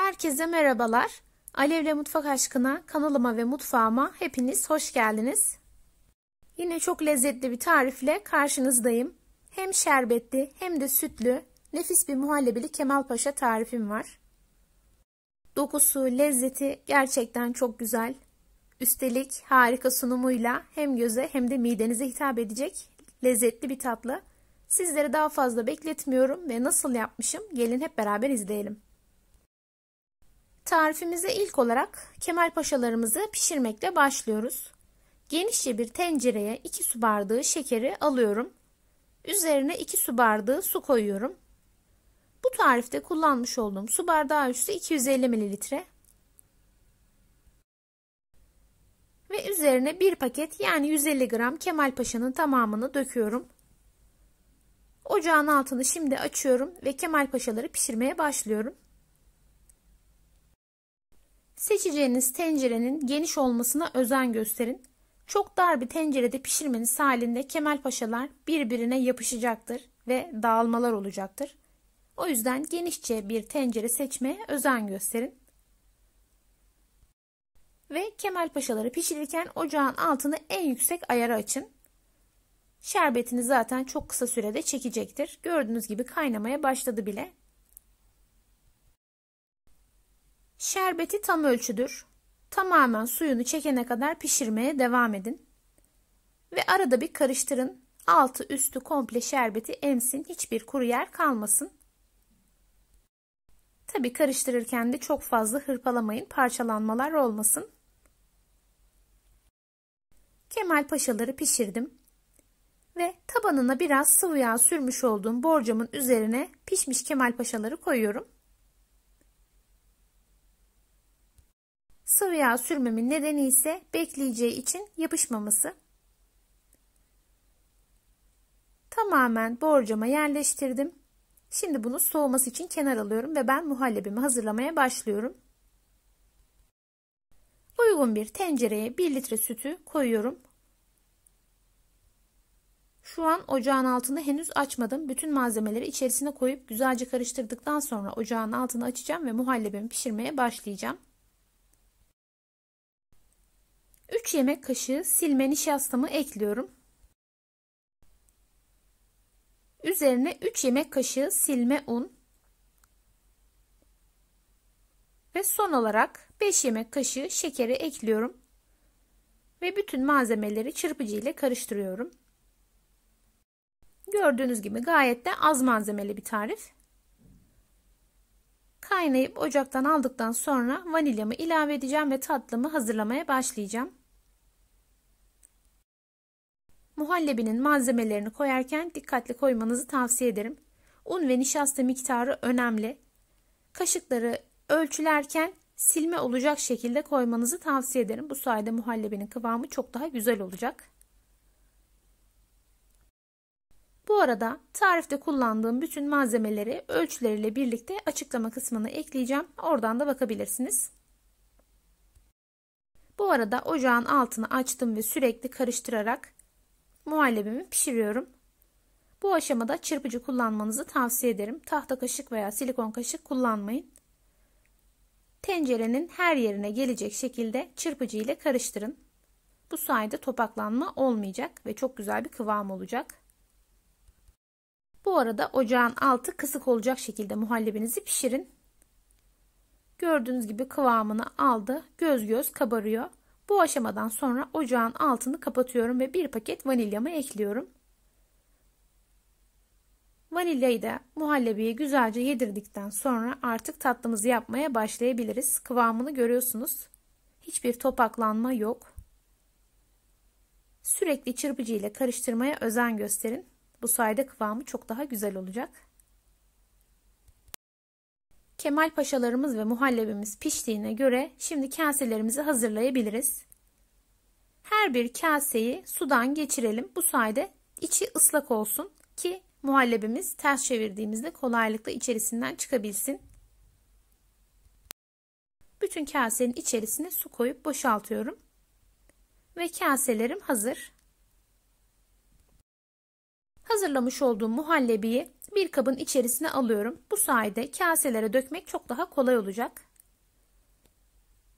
Herkese merhabalar. Alevle Mutfak Aşkına kanalıma ve mutfağıma hepiniz hoş geldiniz. Yine çok lezzetli bir tarifle karşınızdayım. Hem şerbetli hem de sütlü nefis bir muhallebili Kemalpaşa tarifim var. Dokusu, lezzeti gerçekten çok güzel. Üstelik harika sunumuyla hem göze hem de midenize hitap edecek lezzetli bir tatlı. Sizleri daha fazla bekletmiyorum ve nasıl yapmışım gelin hep beraber izleyelim. Tarifimize ilk olarak kemal paşalarımızı pişirmekle başlıyoruz. Genişçe bir tencereye 2 su bardağı şekeri alıyorum. Üzerine 2 su bardağı su koyuyorum. Bu tarifte kullanmış olduğum su bardağı ölçüsü 250 ml. Ve üzerine 1 paket yani 150 gram Kemal Paşa'nın tamamını döküyorum. Ocağın altını şimdi açıyorum ve Kemal Paşaları pişirmeye başlıyorum. Seçeceğiniz tencerenin geniş olmasına özen gösterin. Çok dar bir tencerede pişirmeniz halinde Kemal Paşalar birbirine yapışacaktır ve dağılmalar olacaktır. O yüzden genişçe bir tencere seçmeye özen gösterin. Ve Kemal Paşaları pişirirken ocağın altını en yüksek ayara açın. Şerbetini zaten çok kısa sürede çekecektir. Gördüğünüz gibi kaynamaya başladı bile. Şerbeti tam ölçüdür. Tamamen suyunu çekene kadar pişirmeye devam edin. Ve arada bir karıştırın. Altı üstü komple şerbeti emsin. Hiçbir kuru yer kalmasın. Tabi karıştırırken de çok fazla hırpalamayın. Parçalanmalar olmasın. Kemal paşaları pişirdim ve tabanına biraz sıvı yağ sürmüş olduğum borcamın üzerine pişmiş Kemal paşaları koyuyorum. Sıvı yağ sürmemin nedeni ise bekleyeceği için yapışmaması. Tamamen borcama yerleştirdim. Şimdi bunu soğuması için kenar alıyorum ve ben muhallebimi hazırlamaya başlıyorum. Uygun bir tencereye 1 litre sütü koyuyorum. Şu an ocağın altını henüz açmadım. Bütün malzemeleri içerisine koyup güzelce karıştırdıktan sonra ocağın altını açacağım ve muhallebimi pişirmeye başlayacağım. 3 yemek kaşığı silme nişastamı ekliyorum. Üzerine 3 yemek kaşığı silme un ve son olarak 5 yemek kaşığı şekeri ekliyorum ve bütün malzemeleri çırpıcı ile karıştırıyorum. Gördüğünüz gibi gayet de az malzemeli bir tarif. Kaynayıp ocaktan aldıktan sonra vanilyamı ilave edeceğim ve tatlımı hazırlamaya başlayacağım. Muhallebinin malzemelerini koyarken dikkatli koymanızı tavsiye ederim. Un ve nişasta miktarı önemli. Kaşıkları ölçülerken silme olacak şekilde koymanızı tavsiye ederim. Bu sayede muhallebinin kıvamı çok daha güzel olacak. Bu arada tarifte kullandığım bütün malzemeleri ölçüleriyle birlikte açıklama kısmına ekleyeceğim. Oradan da bakabilirsiniz. Bu arada ocağın altını açtım ve sürekli karıştırarak Muhallebimi pişiriyorum. Bu aşamada çırpıcı kullanmanızı tavsiye ederim. Tahta kaşık veya silikon kaşık kullanmayın. Tencerenin her yerine gelecek şekilde çırpıcı ile karıştırın. Bu sayede topaklanma olmayacak ve çok güzel bir kıvam olacak. Bu arada ocağın altı kısık olacak şekilde muhallebinizi pişirin. Gördüğünüz gibi kıvamını aldı. Göz göz kabarıyor. Bu aşamadan sonra ocağın altını kapatıyorum ve bir paket vanilyamı ekliyorum. Vanilyayı da muhallebiye güzelce yedirdikten sonra artık tatlımızı yapmaya başlayabiliriz. Kıvamını görüyorsunuz. Hiçbir topaklanma yok. Sürekli çırpıcı ile karıştırmaya özen gösterin. Bu sayede kıvamı çok daha güzel olacak. Kemal paşalarımız ve muhallebimiz piştiğine göre şimdi kaselerimizi hazırlayabiliriz her bir kaseyi sudan geçirelim. Bu sayede içi ıslak olsun ki muhallebimiz ters çevirdiğimizde kolaylıkla içerisinden çıkabilsin. Bütün kasenin içerisine su koyup boşaltıyorum. Ve kaselerim hazır. Hazırlamış olduğum muhallebiyi bir kabın içerisine alıyorum. Bu sayede kaselere dökmek çok daha kolay olacak.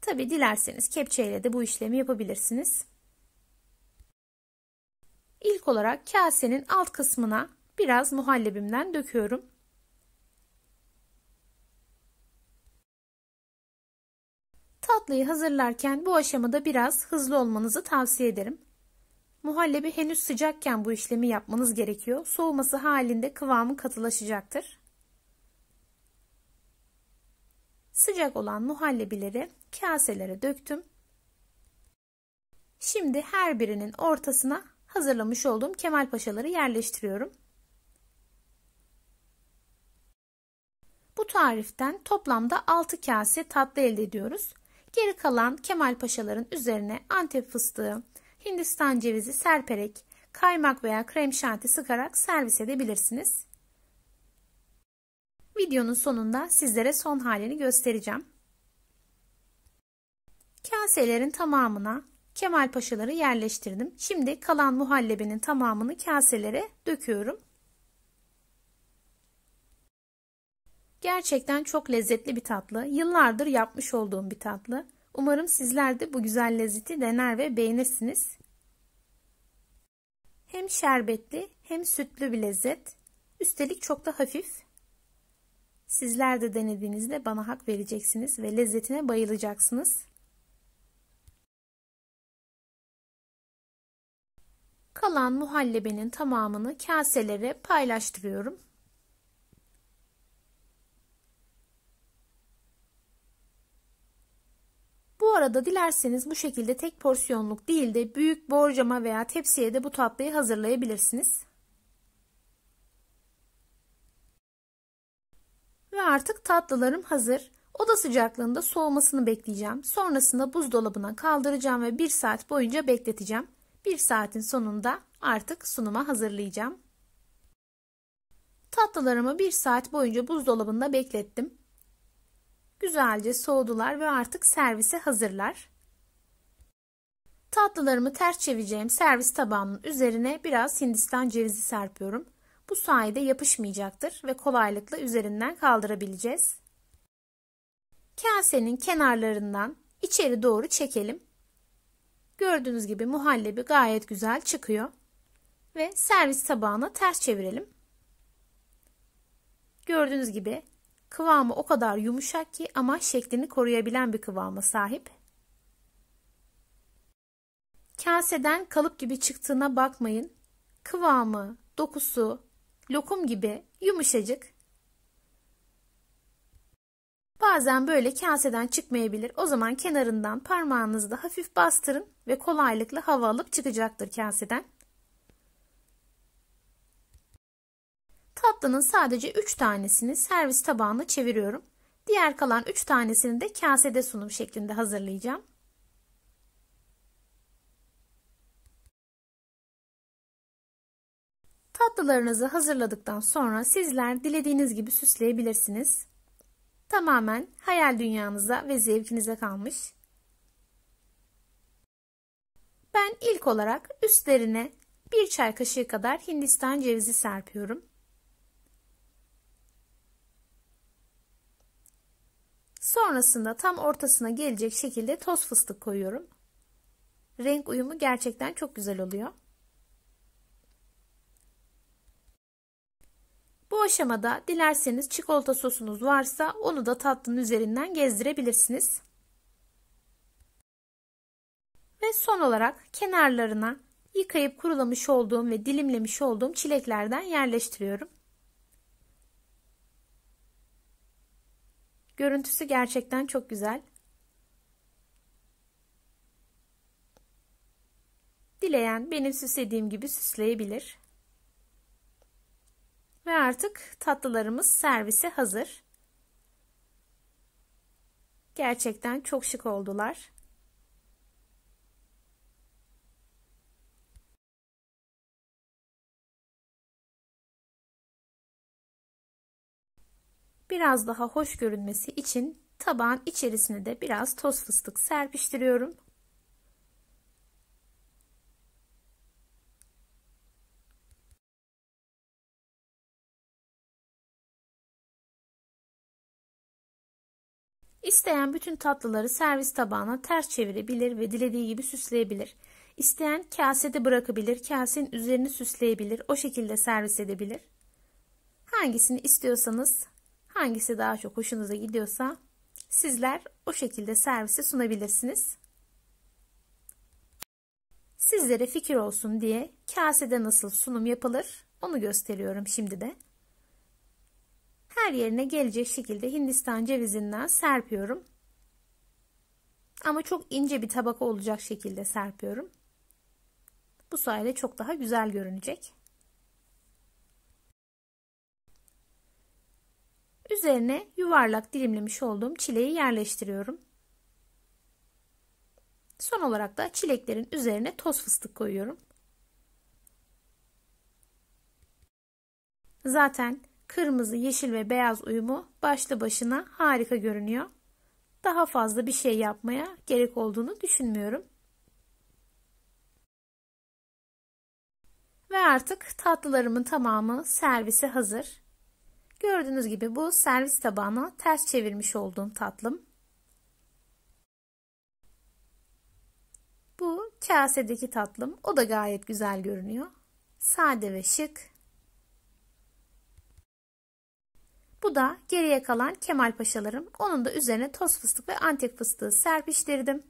Tabi dilerseniz kepçeyle de bu işlemi yapabilirsiniz. İlk olarak kasenin alt kısmına biraz muhallebimden döküyorum. Tatlıyı hazırlarken bu aşamada biraz hızlı olmanızı tavsiye ederim. Muhallebi henüz sıcakken bu işlemi yapmanız gerekiyor. Soğuması halinde kıvamı katılaşacaktır. Sıcak olan muhallebileri kaselere döktüm. Şimdi her birinin ortasına hazırlamış olduğum kemal paşaları yerleştiriyorum. Bu tariften toplamda 6 kase tatlı elde ediyoruz. Geri kalan kemal paşaların üzerine antep fıstığı, hindistan cevizi serperek, kaymak veya krem şanti sıkarak servis edebilirsiniz. Videonun sonunda sizlere son halini göstereceğim. Kaselerin tamamına Kemal Paşaları yerleştirdim. Şimdi kalan muhallebinin tamamını kaselere döküyorum. Gerçekten çok lezzetli bir tatlı. Yıllardır yapmış olduğum bir tatlı. Umarım sizler de bu güzel lezzeti dener ve beğenirsiniz. Hem şerbetli hem sütlü bir lezzet. Üstelik çok da hafif. Sizler de denediğinizde bana hak vereceksiniz ve lezzetine bayılacaksınız. kalan muhallebenin tamamını kaselere paylaştırıyorum. Bu arada dilerseniz bu şekilde tek porsiyonluk değil de büyük borcama veya tepsiye de bu tatlıyı hazırlayabilirsiniz. Ve artık tatlılarım hazır. Oda sıcaklığında soğumasını bekleyeceğim. Sonrasında buzdolabına kaldıracağım ve 1 saat boyunca bekleteceğim bir saatin sonunda artık sunuma hazırlayacağım. Tatlılarımı bir saat boyunca buzdolabında beklettim. Güzelce soğudular ve artık servise hazırlar. Tatlılarımı ters çevireceğim servis tabağımın üzerine biraz hindistan cevizi serpiyorum. Bu sayede yapışmayacaktır ve kolaylıkla üzerinden kaldırabileceğiz. Kasenin kenarlarından içeri doğru çekelim Gördüğünüz gibi muhallebi gayet güzel çıkıyor. Ve servis tabağına ters çevirelim. Gördüğünüz gibi kıvamı o kadar yumuşak ki ama şeklini koruyabilen bir kıvama sahip. Kaseden kalıp gibi çıktığına bakmayın. Kıvamı, dokusu, lokum gibi yumuşacık. Bazen böyle kaseden çıkmayabilir. O zaman kenarından parmağınızla hafif bastırın ve kolaylıkla hava alıp çıkacaktır kaseden. Tatlının sadece 3 tanesini servis tabağına çeviriyorum. Diğer kalan 3 tanesini de kasede sunum şeklinde hazırlayacağım. Tatlılarınızı hazırladıktan sonra sizler dilediğiniz gibi süsleyebilirsiniz tamamen hayal dünyanıza ve zevkinize kalmış. Ben ilk olarak üstlerine bir çay kaşığı kadar Hindistan cevizi serpiyorum. Sonrasında tam ortasına gelecek şekilde toz fıstık koyuyorum. Renk uyumu gerçekten çok güzel oluyor. aşamada dilerseniz çikolata sosunuz varsa onu da tatlının üzerinden gezdirebilirsiniz. Ve son olarak kenarlarına yıkayıp kurulamış olduğum ve dilimlemiş olduğum çileklerden yerleştiriyorum. Görüntüsü gerçekten çok güzel. Dileyen benim süslediğim gibi süsleyebilir. Ve artık tatlılarımız servise hazır. Gerçekten çok şık oldular. Biraz daha hoş görünmesi için tabağın içerisine de biraz toz fıstık serpiştiriyorum. İsteyen bütün tatlıları servis tabağına ters çevirebilir ve dilediği gibi süsleyebilir. İsteyen kasede bırakabilir, kasenin üzerini süsleyebilir, o şekilde servis edebilir. Hangisini istiyorsanız, hangisi daha çok hoşunuza gidiyorsa sizler o şekilde servise sunabilirsiniz. Sizlere fikir olsun diye kasede nasıl sunum yapılır onu gösteriyorum şimdi de her yerine gelecek şekilde Hindistan cevizinden serpiyorum. Ama çok ince bir tabaka olacak şekilde serpiyorum. Bu sayede çok daha güzel görünecek. Üzerine yuvarlak dilimlemiş olduğum çileği yerleştiriyorum. Son olarak da çileklerin üzerine toz fıstık koyuyorum. Zaten Kırmızı, yeşil ve beyaz uyumu başlı başına harika görünüyor. Daha fazla bir şey yapmaya gerek olduğunu düşünmüyorum. Ve artık tatlılarımın tamamı servise hazır. Gördüğünüz gibi bu servis tabağına ters çevirmiş olduğum tatlım. Bu kasedeki tatlım. O da gayet güzel görünüyor. Sade ve şık. Bu da geriye kalan Kemal Paşalarım. Onun da üzerine toz fıstık ve antik fıstığı serpiştirdim.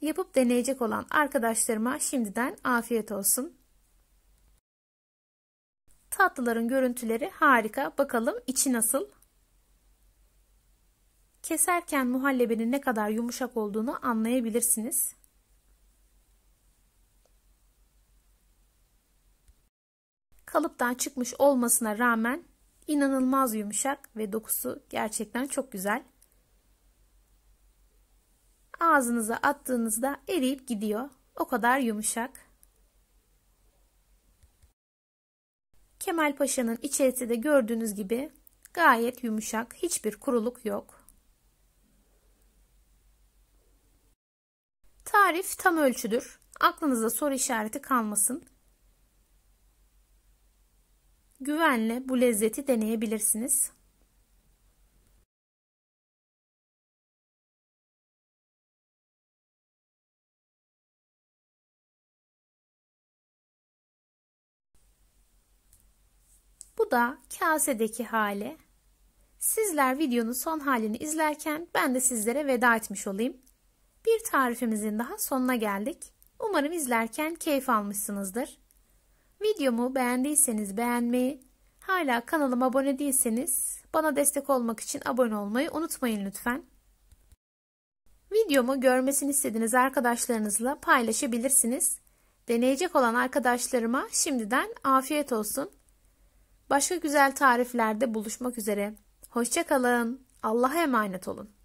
Yapıp deneyecek olan arkadaşlarıma şimdiden afiyet olsun. Tatlıların görüntüleri harika. Bakalım içi nasıl? Keserken muhallebinin ne kadar yumuşak olduğunu anlayabilirsiniz. Kalıptan çıkmış olmasına rağmen inanılmaz yumuşak ve dokusu gerçekten çok güzel. Ağzınıza attığınızda eriyip gidiyor. O kadar yumuşak. Kemal Paşa'nın içerisi de gördüğünüz gibi gayet yumuşak, hiçbir kuruluk yok. Tarif tam ölçüdür. Aklınızda soru işareti kalmasın. Güvenle bu lezzeti deneyebilirsiniz. Bu da kasedeki hali. Sizler videonun son halini izlerken ben de sizlere veda etmiş olayım. Bir tarifimizin daha sonuna geldik. Umarım izlerken keyif almışsınızdır. Videomu beğendiyseniz beğenmeyi, hala kanalıma abone değilseniz bana destek olmak için abone olmayı unutmayın lütfen. Videomu görmesini istediğiniz arkadaşlarınızla paylaşabilirsiniz. Deneyecek olan arkadaşlarıma şimdiden afiyet olsun. Başka güzel tariflerde buluşmak üzere. Hoşçakalın. Allah'a emanet olun.